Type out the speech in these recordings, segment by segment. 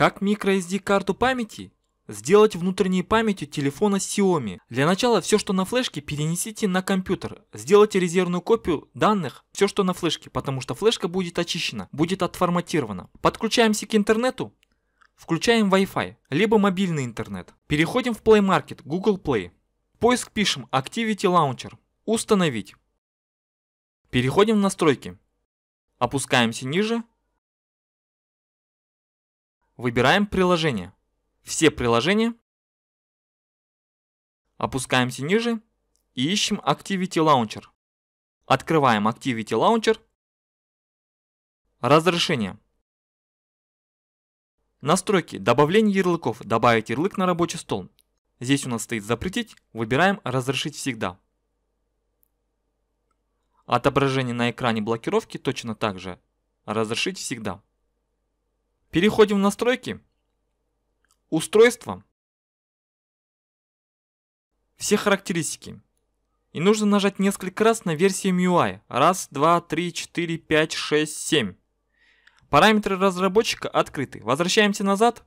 Как microSD-карту памяти? Сделать внутренней памятью телефона Xiaomi. Для начала все, что на флешке, перенесите на компьютер. Сделайте резервную копию данных, все, что на флешке, потому что флешка будет очищена, будет отформатирована. Подключаемся к интернету. Включаем Wi-Fi, либо мобильный интернет. Переходим в Play Market, Google Play. В поиск пишем Activity Launcher. Установить. Переходим в настройки. Опускаемся ниже Выбираем приложение. Все приложения. Опускаемся ниже и ищем Activity Launcher. Открываем Activity Launcher. Разрешение. Настройки. Добавление ярлыков. Добавить ярлык на рабочий стол. Здесь у нас стоит запретить. Выбираем разрешить всегда. Отображение на экране блокировки точно так же. Разрешить всегда. Переходим в настройки. Устройство. Все характеристики. И нужно нажать несколько раз на версии MIUI. Раз, два, три, четыре, пять, шесть, семь. Параметры разработчика открыты. Возвращаемся назад.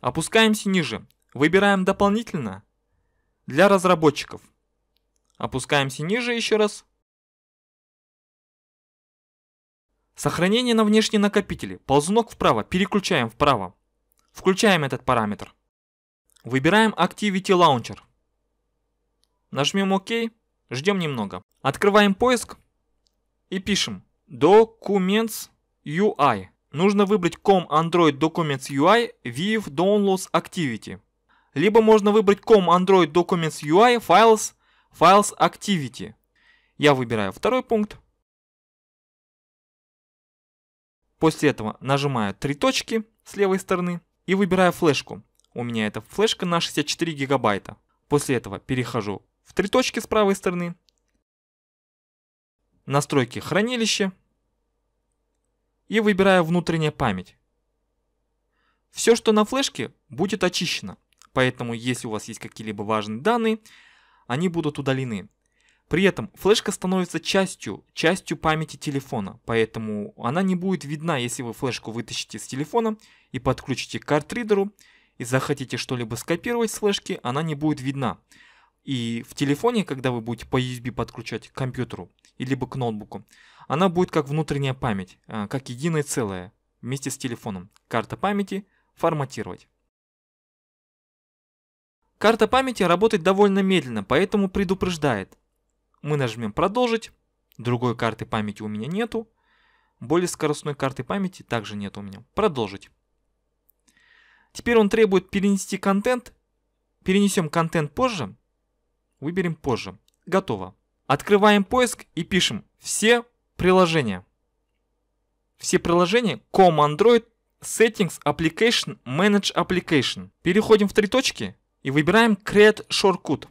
Опускаемся ниже. Выбираем дополнительно для разработчиков. Опускаемся ниже еще раз. Сохранение на внешние накопители. Ползунок вправо, переключаем вправо. Включаем этот параметр. Выбираем Activity Launcher. Нажмем ОК, ждем немного. Открываем поиск и пишем Documents UI. Нужно выбрать Com Android Documents UI with Downloads Activity. Либо можно выбрать Com Android Documents UI Files Files Activity. Я выбираю второй пункт. После этого нажимаю три точки с левой стороны и выбираю флешку. У меня это флешка на 64 гигабайта. После этого перехожу в три точки с правой стороны. Настройки хранилища. И выбираю внутренняя память. Все, что на флешке, будет очищено. Поэтому, если у вас есть какие-либо важные данные, они будут удалены. При этом флешка становится частью, частью памяти телефона, поэтому она не будет видна, если вы флешку вытащите с телефона и подключите к картридеру и захотите что-либо скопировать с флешки, она не будет видна. И в телефоне, когда вы будете по USB подключать к компьютеру или к ноутбуку, она будет как внутренняя память, а, как единое целое вместе с телефоном. Карта памяти форматировать. Карта памяти работает довольно медленно, поэтому предупреждает – мы нажмем «Продолжить». Другой карты памяти у меня нету. Более скоростной карты памяти также нет у меня. Продолжить. Теперь он требует перенести контент. Перенесем контент позже. Выберем позже. Готово. Открываем поиск и пишем «Все приложения». Все приложения Com Android Settings Application Manage Application. Переходим в три точки и выбираем Create Shortcut.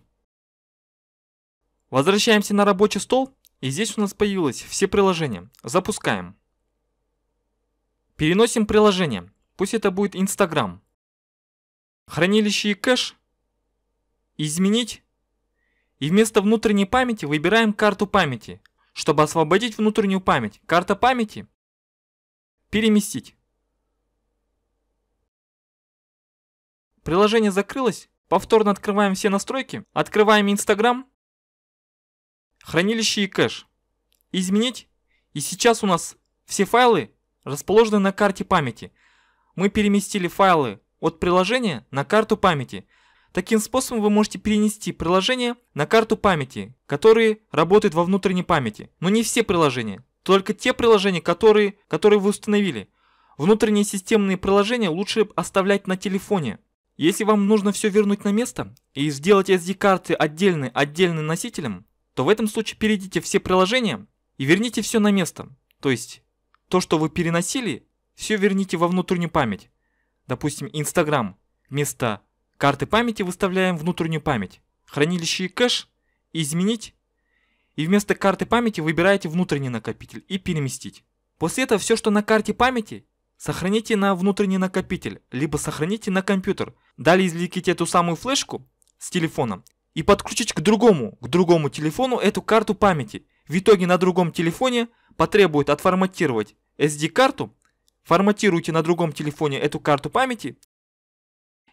Возвращаемся на рабочий стол, и здесь у нас появилось все приложения. Запускаем. Переносим приложение, пусть это будет Instagram. Хранилище и кэш. Изменить. И вместо внутренней памяти выбираем карту памяти. Чтобы освободить внутреннюю память, карта памяти. Переместить. Приложение закрылось. Повторно открываем все настройки, открываем Instagram хранилище и кэш. Изменить. И сейчас у нас все файлы расположены на карте памяти. Мы переместили файлы от приложения на карту памяти. Таким способом вы можете перенести приложение на карту памяти, которые работают во внутренней памяти. Но не все приложения, только те приложения, которые, которые вы установили. Внутренние системные приложения лучше оставлять на телефоне. Если вам нужно все вернуть на место и сделать SD-карты отдельно, отдельным носителем, то в этом случае перейдите все приложения и верните все на место. То есть то, что вы переносили, все верните во внутреннюю память. Допустим, Инстаграм. Вместо карты памяти выставляем внутреннюю память. Хранилище и кэш. изменить. И вместо карты памяти выбираете внутренний накопитель и переместить. После этого все, что на карте памяти, сохраните на внутренний накопитель, либо сохраните на компьютер. Далее извлеките эту самую флешку с телефона и подключить к другому, к другому телефону эту карту памяти. В итоге на другом телефоне потребует отформатировать SD-карту, форматируйте на другом телефоне эту карту памяти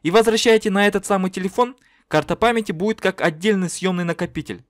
и возвращайте на этот самый телефон, карта памяти будет как отдельный съемный накопитель.